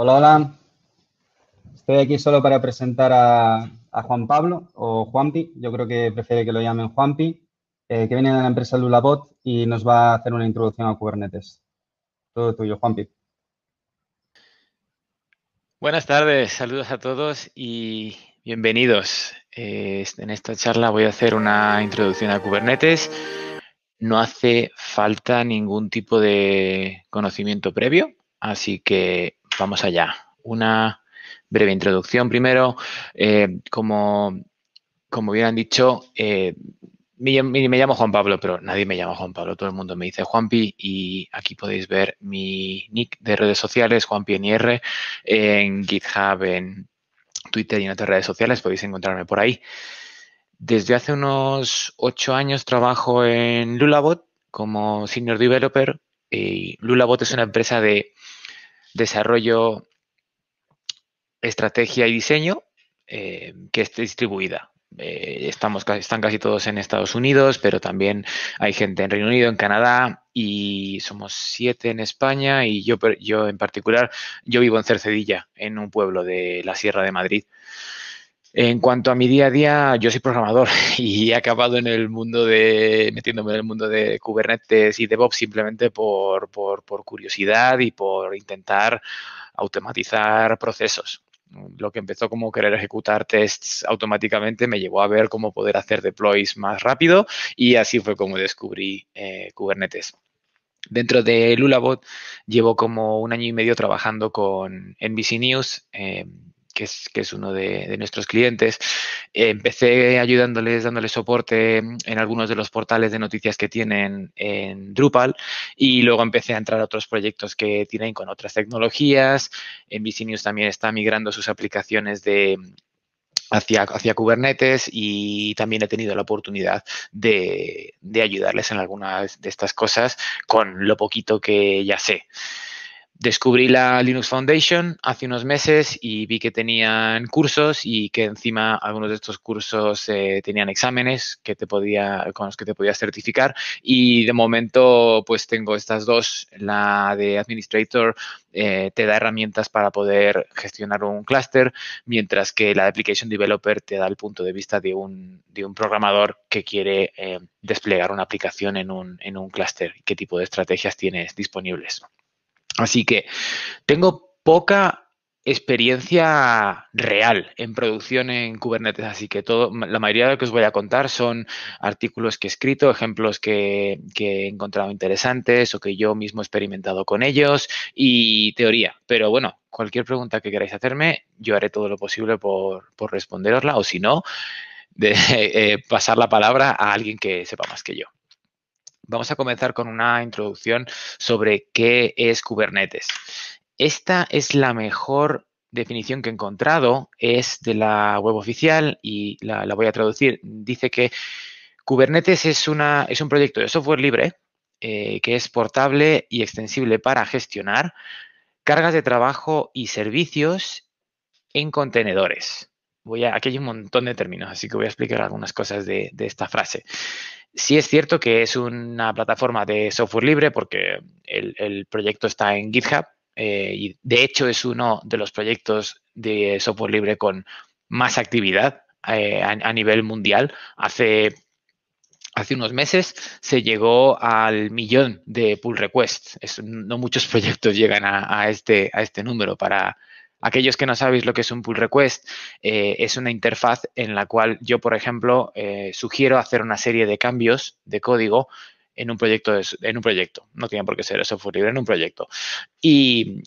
Hola, hola. Estoy aquí solo para presentar a, Juan Pablo o Juanpi. Yo creo que prefiere que lo llamen Juanpi, eh, que viene de la empresa Lulabot y nos va a hacer una introducción a Kubernetes. Todo tuyo, Juanpi. Buenas tardes, saludos a todos y bienvenidos. Eh, en esta charla voy a hacer una introducción a Kubernetes. No hace falta ningún tipo de conocimiento previo, así que vamos allá. Una breve introducción primero. Eh, como, como bien han dicho, eh, me, llamo Juan Pablo, pero nadie me llama Juan Pablo, todo el mundo me dice Juanpi y aquí podéis ver mi nick de redes sociales, JuanpiNR, en GitHub, en Twitter y en otras redes sociales, podéis encontrarme por ahí. Desde hace unos ocho años trabajo en Lulabot como Senior Developer. Eh, y Lulabot es una empresa de desarrollo, estrategia y diseño eh, que esté distribuida. Eh, estamos, están casi todos en Estados Unidos, pero también hay gente en Reino Unido, en Canadá y somos siete en España y yo, yo en particular, yo vivo en Cercedilla, en un pueblo de la Sierra de Madrid. En cuanto a mi día a día, yo soy programador y he acabado en el mundo de, metiéndome en el mundo de Kubernetes y DevOps simplemente por, curiosidad y por intentar automatizar procesos. Lo que empezó como querer ejecutar tests automáticamente me llevó a ver cómo poder hacer deploys más rápido y así fue como descubrí eh, Kubernetes. Dentro de Lulabot llevo como un año y medio trabajando con NBC News. Em, que es, uno de, nuestros clientes. empecé ayudándoles, dándoles soporte en algunos de los portales de noticias que tienen en Drupal y luego empecé a entrar a otros proyectos que tienen con otras tecnologías. En BC News también está migrando sus aplicaciones de, Hacia, hacia, Kubernetes y también he tenido la oportunidad de, de ayudarles en algunas de estas cosas con lo poquito que ya sé descubrí la Linux Foundation hace unos meses y vi que tenían cursos y que encima algunos de estos cursos eh, tenían exámenes que te podía, con los que te podías certificar y de momento pues tengo estas dos, la de Administrator eh, te da herramientas para poder gestionar un clúster, mientras que la de Application Developer te da el punto de vista de un, de un programador que quiere eh, desplegar una aplicación en un, en un clúster, qué tipo de estrategias tienes disponibles. Así que tengo poca experiencia real en producción en Kubernetes. Así que todo, la mayoría de lo que os voy a contar son artículos que he escrito, ejemplos que, he encontrado interesantes o que yo mismo he experimentado con ellos y teoría. Pero bueno, cualquier pregunta que queráis hacerme, yo haré todo lo posible por, responderosla o si no, eh, pasar la palabra a alguien que sepa más que yo. Vamos a comenzar con una introducción sobre qué es Kubernetes. Esta es la mejor definición que he encontrado, es de la web oficial y la, voy a traducir. Dice que Kubernetes es, un proyecto de software libre eh, que es portable y extensible para gestionar cargas de trabajo y servicios en contenedores. Voy a, aquí hay un montón de términos, así que voy a explicar algunas cosas de esta frase. Sí es cierto que es una plataforma de software libre porque el, proyecto está en GitHub eh, y de hecho es uno de los proyectos de software libre con más actividad eh, a, nivel mundial. Hace, hace unos meses se llegó al millón de pull requests. no muchos proyectos llegan a, este, a este número para, Aquellos que no sabéis lo que es un pull request, eh, es una interfaz en la cual yo, por ejemplo, eh, sugiero hacer una serie de cambios de código en un proyecto, en un proyecto. No tiene por qué ser software libre, en un proyecto. Y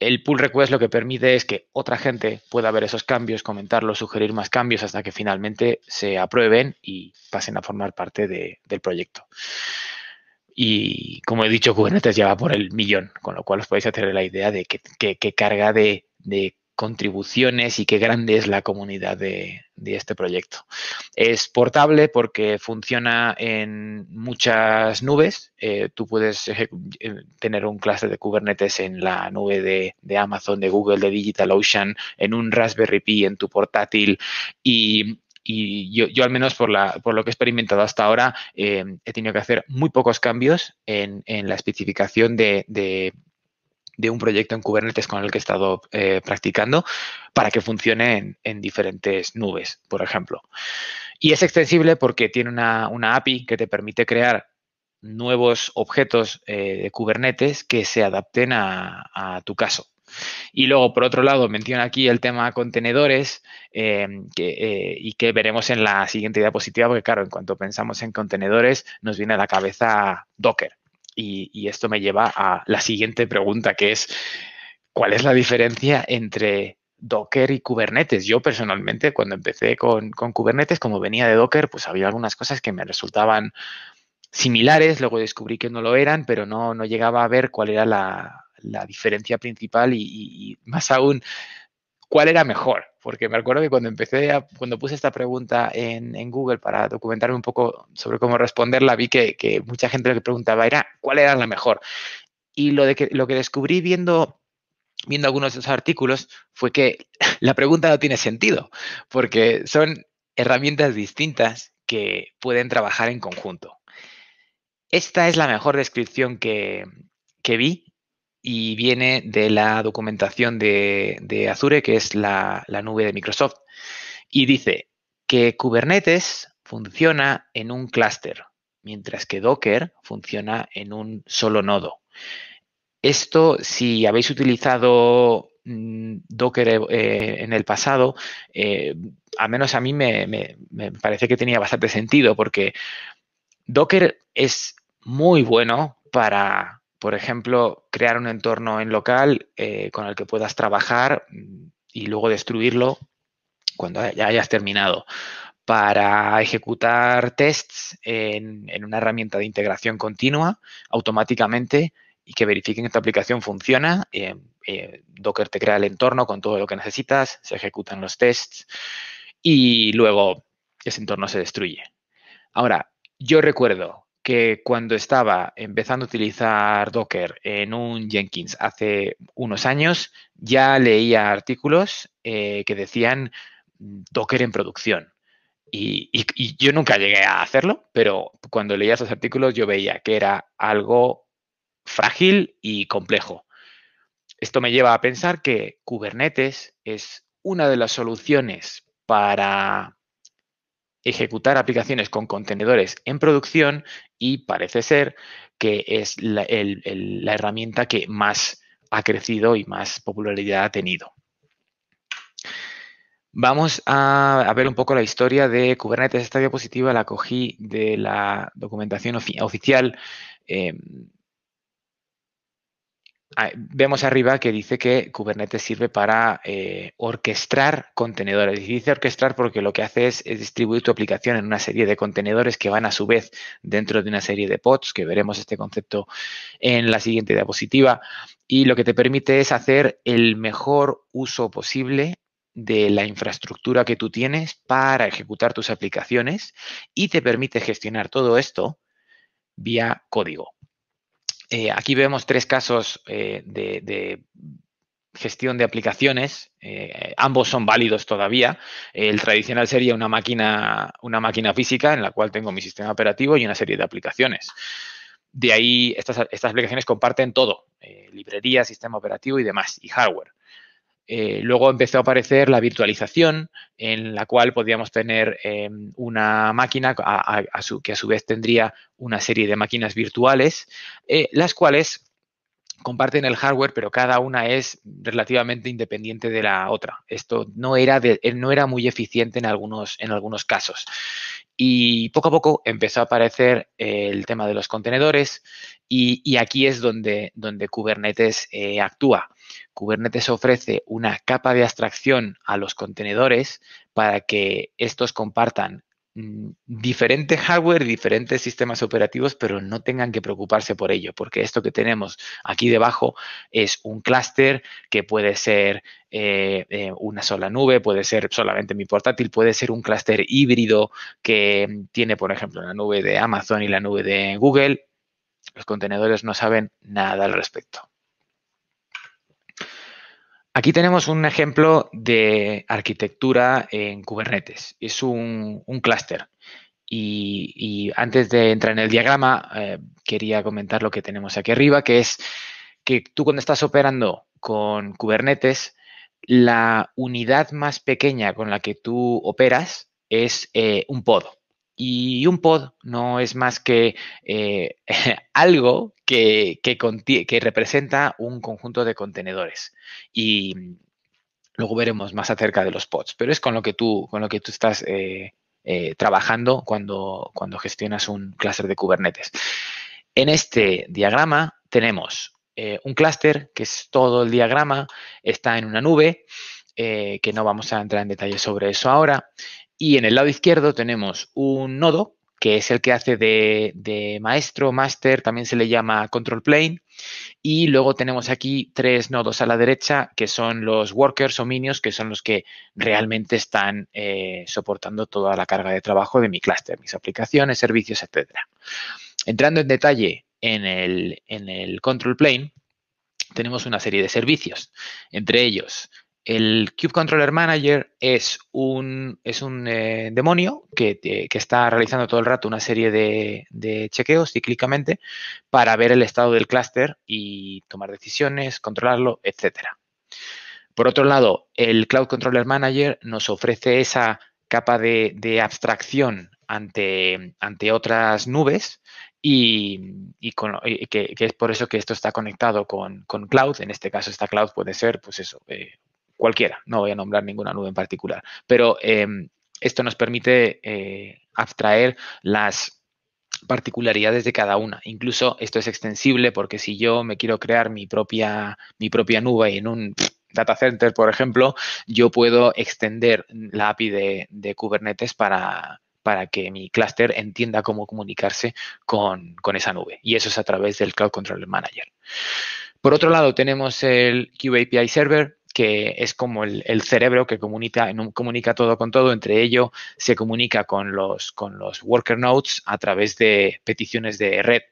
el pull request lo que permite es que otra gente pueda ver esos cambios, comentarlos, sugerir más cambios hasta que finalmente se aprueben y pasen a formar parte del proyecto. Y como he dicho, Kubernetes ya por el millón, con lo cual os podéis hacer la idea de qué, carga de de contribuciones y qué grande es la comunidad de, este proyecto. Es portable porque funciona en muchas nubes. Eh, tú puedes eh, tener un cluster de Kubernetes en la nube de, Amazon, de Google, de DigitalOcean, en un Raspberry Pi, en tu portátil y... yo, al menos por, la, por, lo que he experimentado hasta ahora, eh, he tenido que hacer muy pocos cambios en, la especificación de de un proyecto en Kubernetes con el que he estado eh, practicando para que funcione en, diferentes nubes, por ejemplo. Y es extensible porque tiene una, API que te permite crear nuevos objetos eh, de Kubernetes que se adapten a, tu caso. Y luego, por otro lado, menciona aquí el tema contenedores eh, y que veremos en la siguiente diapositiva, porque claro, en cuanto pensamos en contenedores, nos viene a la cabeza Docker. Y, esto me lleva a la siguiente pregunta, que es, ¿cuál es la diferencia entre Docker y Kubernetes. Yo personalmente, cuando empecé con, Kubernetes, como venía de Docker, pues había algunas cosas que me resultaban similares, luego descubrí que no lo eran, pero no, llegaba a ver cuál era la, diferencia principal y, más aún cuál era mejor, porque me acuerdo que cuando empecé, a, cuando puse esta pregunta en, Google para documentarme un poco sobre cómo responderla, vi que, mucha gente lo que preguntaba era cuál era la mejor. Y lo, de que, lo que descubrí viendo viendo algunos de esos artículos fue que la pregunta no tiene sentido, porque son herramientas distintas que pueden trabajar en conjunto. Esta es la mejor descripción que vi y viene de la documentación de, Azure, que es la, nube de Microsoft. Y dice que Kubernetes funciona en un clúster, mientras que Docker funciona en un solo nodo. Esto, si habéis utilizado mm, Docker eh, eh, en el pasado, eh, al menos a mí me parece que tenía bastante sentido, porque Docker es muy bueno para por ejemplo, crear un entorno en local eh, con el que puedas trabajar mm, y luego destruirlo cuando ya hayas terminado. Para ejecutar tests en, una herramienta de integración continua automáticamente y que verifiquen que tu aplicación funciona. Eh, eh, Docker te crea el entorno con todo lo que necesitas, se ejecutan los tests y luego ese entorno se destruye. Ahora, yo recuerdo que cuando estaba empezando a utilizar Docker en un Jenkins hace unos años, ya leía artículos eh, que decían mm, Docker en producción. y, yo nunca llegué a hacerlo, pero cuando leía esos artículos yo veía que era algo frágil y complejo. Esto me lleva a pensar que Kubernetes es una de las soluciones para ejecutar aplicaciones con contenedores en producción y parece ser que es la, herramienta que más ha crecido y más popularidad ha tenido. Vamos a, ver un poco la historia de Kubernetes. Esta diapositiva la cogí de la documentación oficial eh, Ah, vemos arriba que dice que Kubernetes sirve para eh, orquestar contenedores. Y dice orquestar porque lo que hace es, distribuir tu aplicación en una serie de contenedores que van a su vez dentro de una serie de pods, que veremos este concepto en la siguiente diapositiva. Y lo que te permite es hacer el mejor uso posible de la infraestructura que tú tienes para ejecutar tus aplicaciones y te permite gestionar todo esto vía código. Eh, aquí vemos tres casos eh, de, gestión de aplicaciones. Eh, ambos son válidos todavía. El tradicional sería una máquina, una máquina física en la cual tengo mi sistema operativo y una serie de aplicaciones. De ahí, estas aplicaciones comparten todo, librería, sistema operativo y demás, y hardware. Eh, luego empezó a aparecer la virtualización, en la cual podíamos tener em, una máquina a, que a su vez tendría una serie de máquinas virtuales, eh, las cuales comparten el hardware, pero cada una es relativamente independiente de la otra. Esto no era, eh, no era muy eficiente en algunos, en algunos casos. Y poco a poco empezó a aparecer eh, el tema de los contenedores y, aquí es donde, donde Kubernetes eh, actúa. Kubernetes ofrece una capa de abstracción a los contenedores para que estos compartan Mm, diferente hardware, diferentes sistemas operativos, pero no tengan que preocuparse por ello, porque esto que tenemos aquí debajo es un clúster que puede ser eh, eh, una sola nube, puede ser solamente mi portátil, puede ser un clúster híbrido que mm, tiene, por ejemplo, la nube de Amazon y la nube de Google. Los contenedores no saben nada al respecto. Aquí tenemos un ejemplo de arquitectura en Kubernetes. Es un, clúster. Y, antes de entrar en el diagrama, eh, quería comentar lo que tenemos aquí arriba, que es que tú cuando estás operando con Kubernetes, la unidad más pequeña con la que tú operas es eh, un pod y un pod no es más que eh, algo que, representa un conjunto de contenedores. Y luego veremos más acerca de los pods, pero es con lo que tú, con lo que tú estás eh, eh, trabajando cuando, cuando gestionas un clúster de Kubernetes. En este diagrama tenemos un clúster, que es todo el diagrama, está en una nube, que no vamos a entrar en detalle sobre eso ahora. Y en el lado izquierdo tenemos un nodo, que es el que hace de, maestro, master, también se le llama control plane. Y luego tenemos aquí tres nodos a la derecha, que son los workers o minions, que son los que realmente están eh, soportando toda la carga de trabajo de mi clúster, mis aplicaciones, servicios, etcétera. Entrando en detalle en el control plane, tenemos una serie de servicios, entre ellos el Cube Controller Manager es un, es un eh, demonio que, está realizando todo el rato una serie de, chequeos cíclicamente para ver el estado del clúster y tomar decisiones, controlarlo, etc. Por otro lado, el Cloud Controller Manager nos ofrece esa capa de, abstracción ante, ante otras nubes y, que, es por eso que esto está conectado con, cloud. En este caso, esta cloud puede ser, pues eso, eh, cualquiera, no voy a nombrar ninguna nube en particular, pero em, esto nos permite eh, abstraer las particularidades de cada una. Incluso esto es extensible porque si yo me quiero crear mi propia, mi propia nube en un data center, por ejemplo, yo puedo extender la API de, Kubernetes para, para que mi clúster entienda cómo comunicarse con, con, esa nube. Y eso es a través del Cloud Controller Manager. Por otro lado, tenemos el QAPI Server, que es como el, cerebro que comunica, todo con todo, entre ello se comunica con los, worker nodes a través de peticiones de red.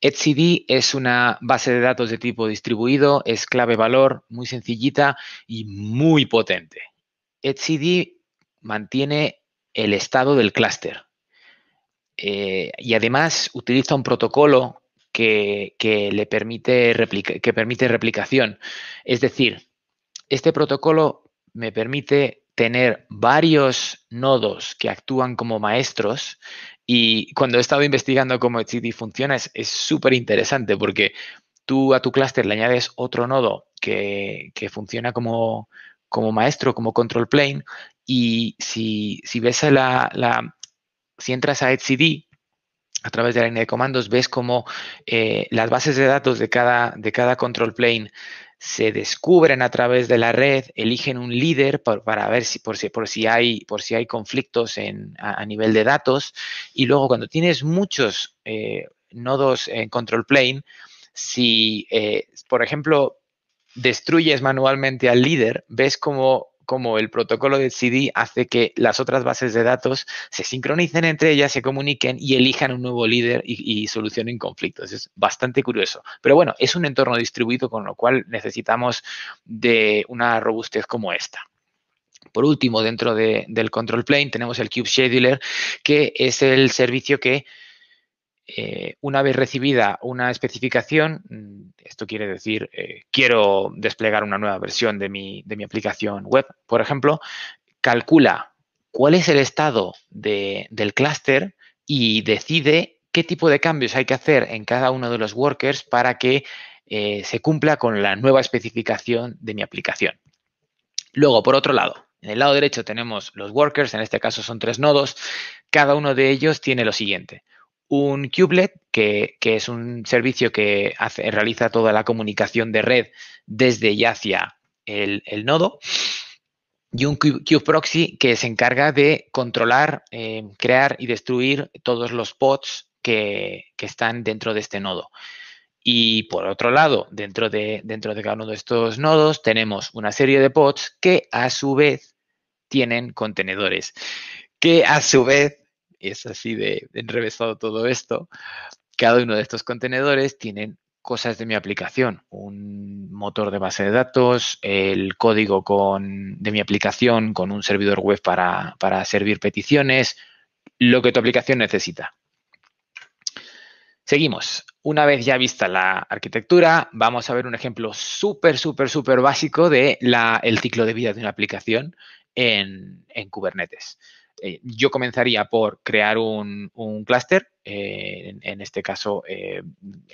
etcd es una base de datos de tipo distribuido, es clave valor, muy sencillita y muy potente. etcd mantiene el estado del clúster eh, y además utiliza un protocolo que, le permite, que permite replicación. Es decir, este protocolo me permite tener varios nodos que actúan como maestros y cuando he estado investigando cómo etcd funciona es súper interesante porque tú a tu clúster le añades otro nodo que, funciona como, como, maestro, como control plane y si, ves la, si entras a etcd a través de la línea de comandos, ves cómo eh, las bases de datos de cada, de cada control plane se descubren a través de la red, eligen un líder para ver si por, si por si hay por si hay conflictos en, a, nivel de datos y luego cuando tienes muchos eh, nodos en control plane, si eh, por ejemplo destruyes manualmente al líder, ves cómo como el protocolo de CD hace que las otras bases de datos se sincronicen entre ellas, se comuniquen y elijan un nuevo líder y, solucionen conflictos. Es bastante curioso. Pero bueno, es un entorno distribuido con lo cual necesitamos de una robustez como esta. Por último, dentro del control plane tenemos el Cube Scheduler, que es el servicio que eh, una vez recibida una especificación, mm, esto quiere decir, eh, quiero desplegar una nueva versión de mi, aplicación web, por ejemplo, calcula cuál es el estado del clúster y decide qué tipo de cambios hay que hacer en cada uno de los workers para que eh, se cumpla con la nueva especificación de mi aplicación. Luego, por otro lado, en el lado derecho tenemos los workers, en este caso son tres nodos, cada uno de ellos tiene lo siguiente un kubelet, que, es un servicio que hace, realiza toda la comunicación de red desde y hacia el, nodo, y un proxy que se encarga de controlar, eh, crear y destruir todos los pods que, que, están dentro de este nodo. Y por otro lado, dentro de, dentro de cada uno de estos nodos tenemos una serie de pods que a su vez tienen contenedores, que a su vez es así de enrevesado todo esto, cada uno de estos contenedores tienen cosas de mi aplicación, un motor de base de datos, el código de mi aplicación con un servidor web para, servir peticiones, lo que tu aplicación necesita. Seguimos. Una vez ya vista la arquitectura, vamos a ver un ejemplo súper, súper, súper básico de el ciclo de vida de una aplicación en, en Kubernetes. Eh, yo comenzaría por crear un, clúster. Eh, en, este caso, eh,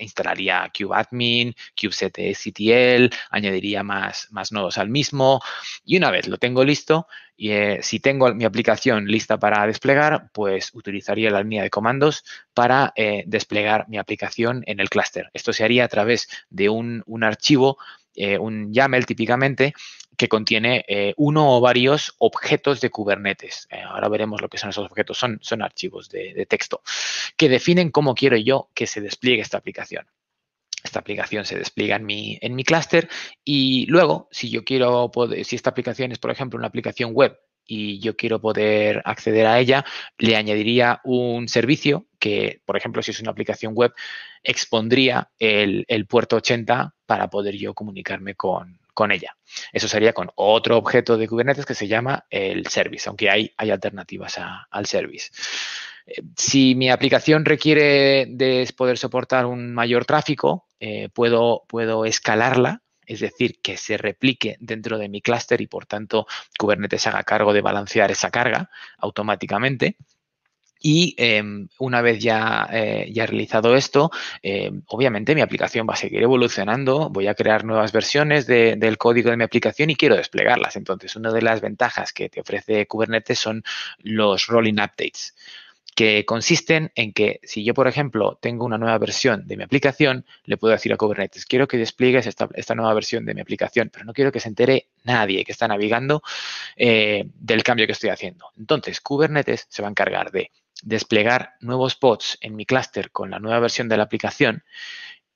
instalaría kubeadmin, KubeCTL, añadiría más, más nodos al mismo. Y una vez lo tengo listo, y, si tengo mi aplicación lista para desplegar, pues utilizaría la línea de comandos para desplegar mi aplicación en el clúster. Esto se haría a través de un, un archivo eh, un YAML típicamente que contiene eh, uno o varios objetos de Kubernetes. Eh, ahora veremos lo que son esos objetos. Son, son archivos de, texto que definen cómo quiero yo que se despliegue esta aplicación. Esta aplicación se despliega en mi, en mi clúster y luego, si yo quiero, si esta aplicación es, por ejemplo, una aplicación web y yo quiero poder acceder a ella, le añadiría un servicio que, por ejemplo, si es una aplicación web, expondría el, puerto 80 para poder yo comunicarme con, con, ella. Eso sería con otro objeto de Kubernetes que se llama el service, aunque hay, hay alternativas al service. Eh, si mi aplicación requiere de poder soportar un mayor tráfico, eh, puedo, puedo escalarla es decir, que se replique dentro de mi clúster y por tanto Kubernetes haga cargo de balancear esa carga automáticamente. Y em, una vez ya, eh, realizado esto, em, obviamente mi aplicación va a seguir evolucionando, voy a crear nuevas versiones del código de mi aplicación y quiero desplegarlas. Entonces, una de las ventajas que te ofrece Kubernetes son los rolling updates que consisten en que si yo, por ejemplo, tengo una nueva versión de mi aplicación, le puedo decir a Kubernetes, quiero que despliegues esta, nueva versión de mi aplicación, pero no quiero que se entere nadie que está navegando eh, del cambio que estoy haciendo. Entonces, Kubernetes se va a encargar de desplegar nuevos pods en mi clúster con la nueva versión de la aplicación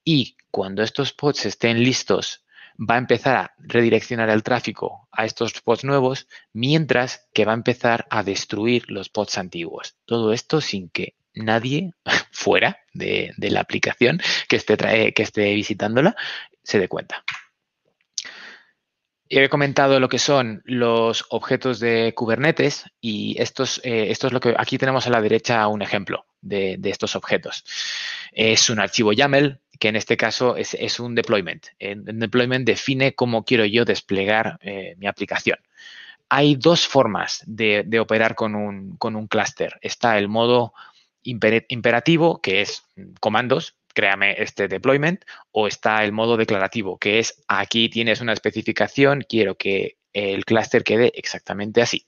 y cuando estos pods estén listos va a empezar a redireccionar el tráfico a estos pods nuevos, mientras que va a empezar a destruir los pods antiguos. Todo esto sin que nadie fuera de, la aplicación que esté, que esté visitándola se dé cuenta. He comentado lo que son los objetos de Kubernetes y eh, esto es lo que aquí tenemos a la derecha un ejemplo de estos objetos es un archivo YAML, que en este caso es, un deployment. Un deployment define cómo quiero yo desplegar eh, mi aplicación. Hay dos formas de, operar con un, con un clúster. Está el modo imperativo, que es comandos, créame este deployment, o está el modo declarativo, que es aquí tienes una especificación, quiero que el clúster quede exactamente así.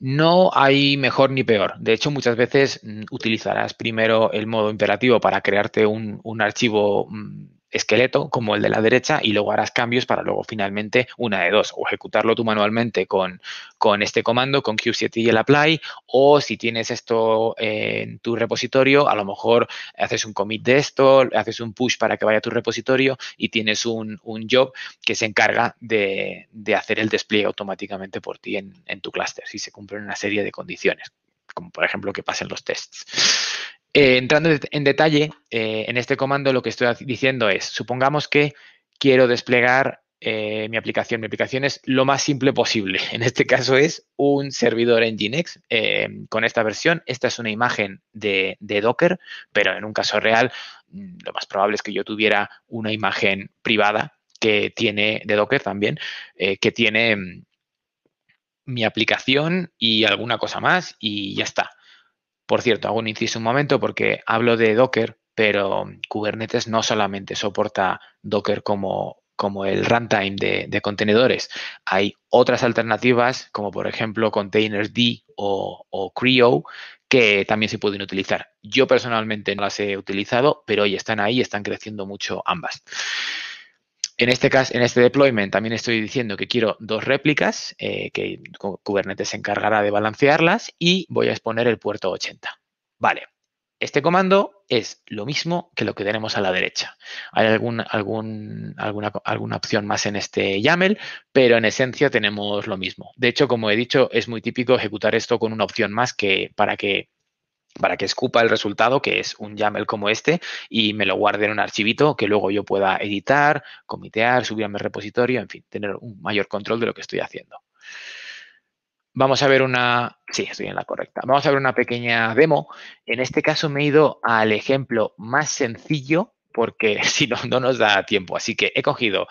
No hay mejor ni peor. De hecho, muchas veces mm, utilizarás primero el modo imperativo para crearte un, archivo mm, esqueleto como el de la derecha y luego harás cambios para luego finalmente una de dos, o ejecutarlo tú manualmente con, con este comando, con Q7 y el apply, o si tienes esto en tu repositorio, a lo mejor haces un commit de esto, haces un push para que vaya a tu repositorio y tienes un, job que se encarga de, hacer el despliegue automáticamente por ti en, tu clúster, si se cumplen una serie de condiciones como por ejemplo que pasen los tests. Eh, entrando en detalle, eh, en este comando lo que estoy diciendo es, supongamos que quiero desplegar eh, mi aplicación. Mi aplicación es lo más simple posible. En este caso es un servidor en Nginx con esta versión. Esta es una imagen de, Docker, pero en un caso real mm, lo más probable es que yo tuviera una imagen privada que tiene, de Docker también, que tiene mm, mi aplicación y alguna cosa más y ya está. Por cierto, hago un inciso un momento porque hablo de Docker, pero Kubernetes no solamente soporta Docker como, como el runtime de, contenedores. Hay otras alternativas, como por ejemplo Containerd o, o Creo, que también se pueden utilizar. Yo personalmente no las he utilizado, pero hoy están ahí, y están creciendo mucho ambas. En este caso, en este deployment también estoy diciendo que quiero dos réplicas, eh, que Kubernetes se encargará de balancearlas y voy a exponer el puerto 80. Vale, este comando es lo mismo que lo que tenemos a la derecha. Hay alguna, alguna, opción más en este YAML, pero en esencia tenemos lo mismo. De hecho, como he dicho, es muy típico ejecutar esto con una opción más que para que para que escupa el resultado, que es un YAML como este, y me lo guarde en un archivito que luego yo pueda editar, comitear, subir a mi repositorio, en fin, tener un mayor control de lo que estoy haciendo. Vamos a ver una... Sí, estoy en la correcta. Vamos a ver una pequeña demo. En este caso me he ido al ejemplo más sencillo porque si no, no nos da tiempo. Así que he cogido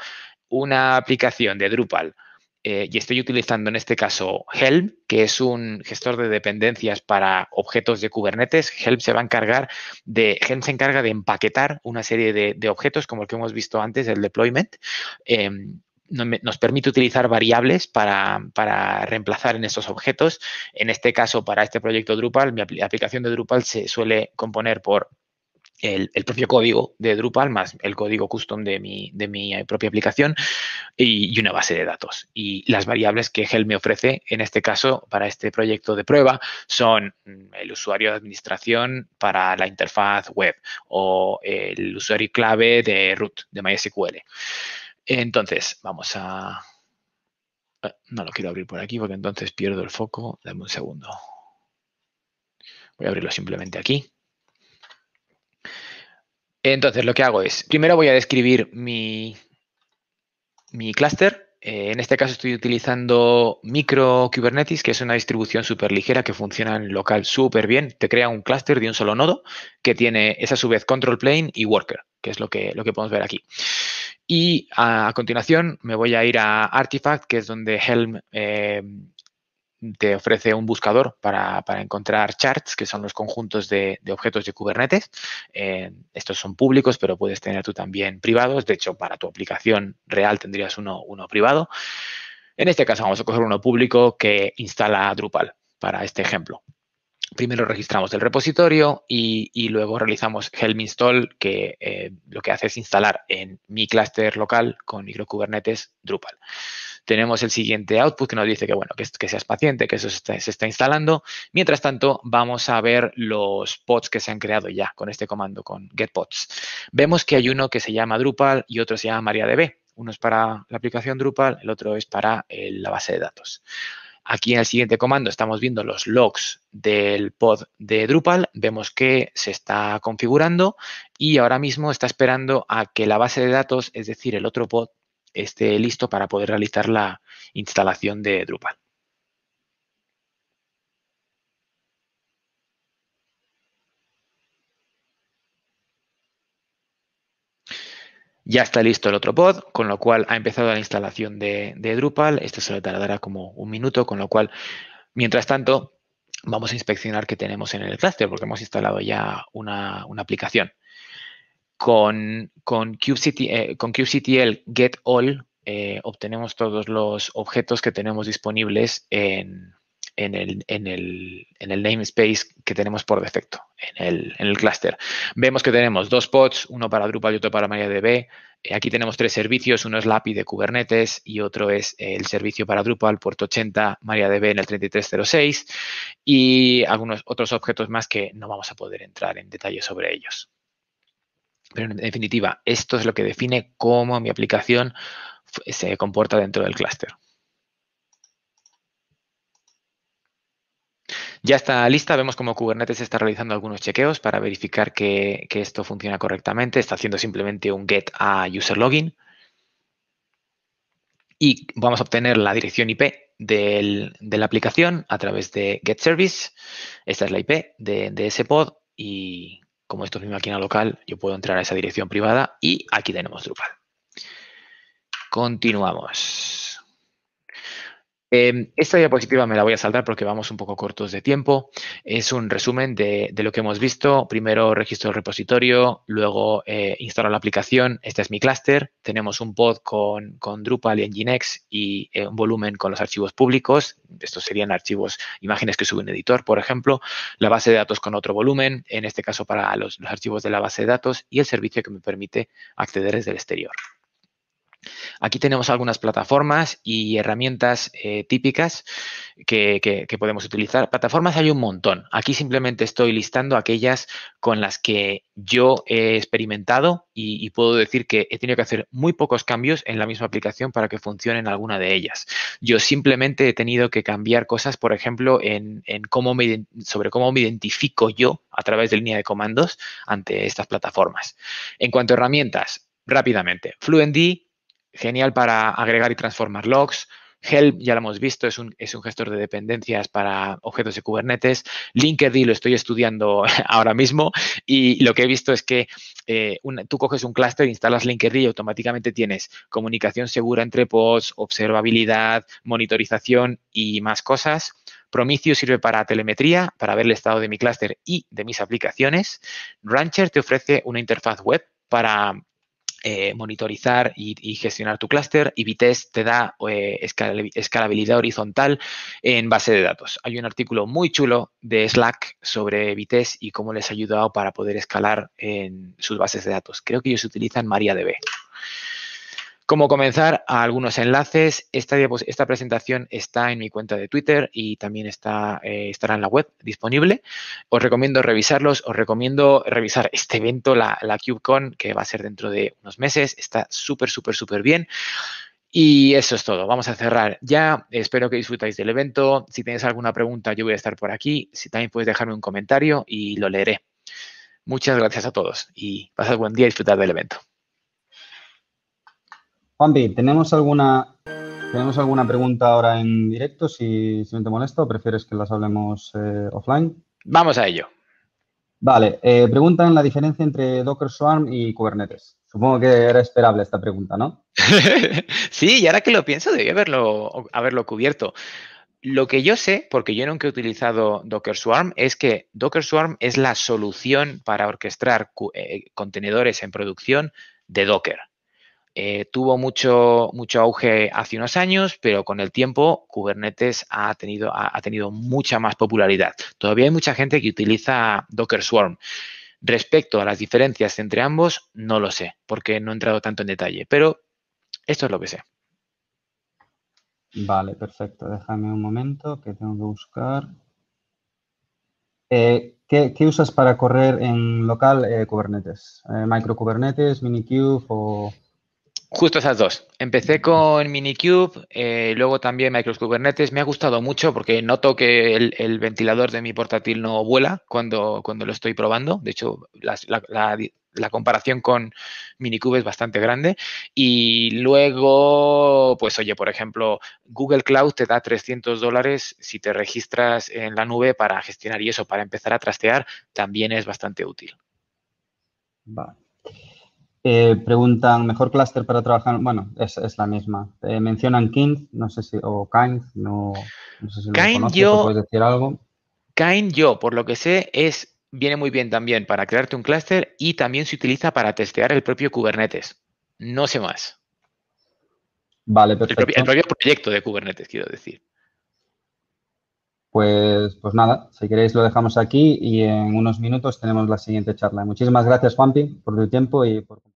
una aplicación de Drupal eh, y estoy utilizando en este caso Helm, que es un gestor de dependencias para objetos de Kubernetes. Helm se va a encargar de, Helm se encarga de empaquetar una serie de, objetos como el que hemos visto antes, el deployment. Em, nos permite utilizar variables para, reemplazar en esos objetos. En este caso, para este proyecto Drupal, mi aplicación de Drupal se suele componer por el, propio código de Drupal más el código custom de mi, eh, propia aplicación y, una base de datos. Y las variables que Helm me ofrece, en este caso, para este proyecto de prueba, son mm, el usuario de administración para la interfaz web o el usuario clave de root de MySQL. Entonces, vamos a... Eh, no lo quiero abrir por aquí porque entonces pierdo el foco. Dame un segundo. Voy a abrirlo simplemente aquí. Entonces, lo que hago es, primero voy a describir mi, mi clúster. Eh, en este caso estoy utilizando Micro Kubernetes, que es una distribución súper ligera que funciona en local súper bien. Te crea un clúster de un solo nodo que tiene, es a su vez, control plane y worker, que es lo que, lo que podemos ver aquí. Y a, continuación me voy a ir a Artifact, que es donde Helm eh, te ofrece un buscador para, encontrar charts, que son los conjuntos de, objetos de Kubernetes. Eh, estos son públicos, pero puedes tener tú también privados. De hecho, para tu aplicación real tendrías uno, uno privado. En este caso vamos a coger uno público que instala Drupal para este ejemplo. Primero registramos el repositorio y, luego realizamos Helm install, que eh, lo que hace es instalar en mi clúster local con Kubernetes Drupal tenemos el siguiente output que nos dice que, bueno, que, seas paciente, que eso se está, instalando. Mientras tanto, vamos a ver los pods que se han creado ya con este comando, con getPods. Vemos que hay uno que se llama Drupal y otro se llama MariaDB. Uno es para la aplicación Drupal, el otro es para eh, la base de datos. Aquí en el siguiente comando estamos viendo los logs del pod de Drupal. Vemos que se está configurando y ahora mismo está esperando a que la base de datos, es decir, el otro pod, esté listo para poder realizar la instalación de Drupal. Ya está listo el otro pod, con lo cual ha empezado la instalación de, Drupal. Esto solo tardará como un minuto, con lo cual, mientras tanto, vamos a inspeccionar qué tenemos en el clúster, porque hemos instalado ya una aplicación con, con, kubectl, eh, get all eh, obtenemos todos los objetos que tenemos disponibles en, el, namespace que tenemos por defecto, en el, en clúster. Vemos que tenemos dos pods, uno para Drupal y otro para MariaDB. Eh, aquí tenemos tres servicios, uno es la API de Kubernetes y otro es el servicio para Drupal, puerto 80, MariaDB en el 3306 y algunos otros objetos más que no vamos a poder entrar en detalle sobre ellos. Pero en definitiva, esto es lo que define cómo mi aplicación se comporta dentro del clúster. Ya está lista, vemos cómo Kubernetes está realizando algunos chequeos para verificar que, esto funciona correctamente. Está haciendo simplemente un get a user login. Y vamos a obtener la dirección IP de la aplicación a través de get service. Esta es la IP de, de ese pod y como esto es mi máquina local, yo puedo entrar a esa dirección privada y aquí tenemos Drupal. Continuamos. Em, esta diapositiva me la voy a saltar porque vamos un poco cortos de tiempo. Es un resumen de, lo que hemos visto. Primero registro el repositorio, luego eh, instalo la aplicación. Este es mi clúster. Tenemos un pod con, Drupal y Nginx y eh, un volumen con los archivos públicos. Estos serían archivos, imágenes que sube un editor, por ejemplo. La base de datos con otro volumen, en este caso para los archivos de la base de datos y el servicio que me permite acceder desde el exterior. Aquí tenemos algunas plataformas y herramientas eh, típicas que, podemos utilizar. Plataformas hay un montón. Aquí simplemente estoy listando aquellas con las que yo he experimentado y, puedo decir que he tenido que hacer muy pocos cambios en la misma aplicación para que funcionen alguna de ellas. Yo simplemente he tenido que cambiar cosas, por ejemplo, en, sobre cómo me identifico yo a través de línea de comandos ante estas plataformas. En cuanto a herramientas, rápidamente, FluentD genial para agregar y transformar logs. Help, ya lo hemos visto, es un, gestor de dependencias para objetos de Kubernetes. LinkedIn lo estoy estudiando ahora mismo y lo que he visto es que eh, tú coges un clúster, instalas LinkedIn y automáticamente tienes comunicación segura entre pods, observabilidad, monitorización y más cosas. Prometheus sirve para telemetría, para ver el estado de mi clúster y de mis aplicaciones. Rancher te ofrece una interfaz web para eh, monitorizar y, gestionar tu clúster y Vitesse te da eh, escalabilidad horizontal en base de datos. Hay un artículo muy chulo de Slack sobre Vitesse y cómo les ha ayudado para poder escalar en sus bases de datos. Creo que ellos utilizan MariaDB cómo comenzar, a algunos enlaces. Esta, esta, presentación está en mi cuenta de Twitter y también está, eh, estará en la web disponible. Os recomiendo revisarlos, os recomiendo revisar este evento, la, la CubeCon, que va a ser dentro de unos meses. Está súper, súper, súper bien. Y eso es todo. Vamos a cerrar ya. Espero que disfrutáis del evento. Si tenéis alguna pregunta, yo voy a estar por aquí. Si también puedes dejarme un comentario y lo leeré. Muchas gracias a todos y pasad buen día y disfrutad del evento. Juanpi, ¿tenemos alguna, ¿tenemos alguna pregunta ahora en directo, si, si no te molesto prefieres que las hablemos eh, offline? Vamos a ello. Vale, eh, preguntan la diferencia entre Docker Swarm y Kubernetes. Supongo que era esperable esta pregunta, ¿no? sí, y ahora que lo pienso, debí haberlo, haberlo cubierto. Lo que yo sé, porque yo nunca he utilizado Docker Swarm, es que Docker Swarm es la solución para orquestar eh, contenedores en producción de Docker. Eh, tuvo mucho, mucho auge hace unos años, pero con el tiempo Kubernetes ha tenido, tenido mucha más popularidad. Todavía hay mucha gente que utiliza Docker Swarm. Respecto a las diferencias entre ambos, no lo sé, porque no he entrado tanto en detalle, pero esto es lo que sé. Vale, perfecto. Déjame un momento que tengo que buscar. Eh, ¿qué, usas para correr en local eh, Kubernetes? ¿Micro Kubernetes, Minikube o...? Justo esas dos. Empecé con Minikube, eh, luego también Microsoft Kubernetes. Me ha gustado mucho porque noto que el, ventilador de mi portátil no vuela cuando, cuando lo estoy probando. De hecho, la, comparación con Minikube es bastante grande. Y luego, pues oye, por ejemplo, Google Cloud te da 300 dólares si te registras en la nube para gestionar y eso, para empezar a trastear, también es bastante útil. Vale. Eh, preguntan, ¿mejor clúster para trabajar? Bueno, es, la misma. Eh, mencionan Kind, no sé si, o Kind, no, sé si lo Kind yo, decir algo. Kind yo, por lo que sé, es, viene muy bien también para crearte un clúster y también se utiliza para testear el propio Kubernetes. No sé más. Vale, perfecto. El propio, proyecto de Kubernetes, quiero decir. Pues, pues nada, si queréis lo dejamos aquí y en unos minutos tenemos la siguiente charla. Muchísimas gracias, Juanpi, por tu tiempo y por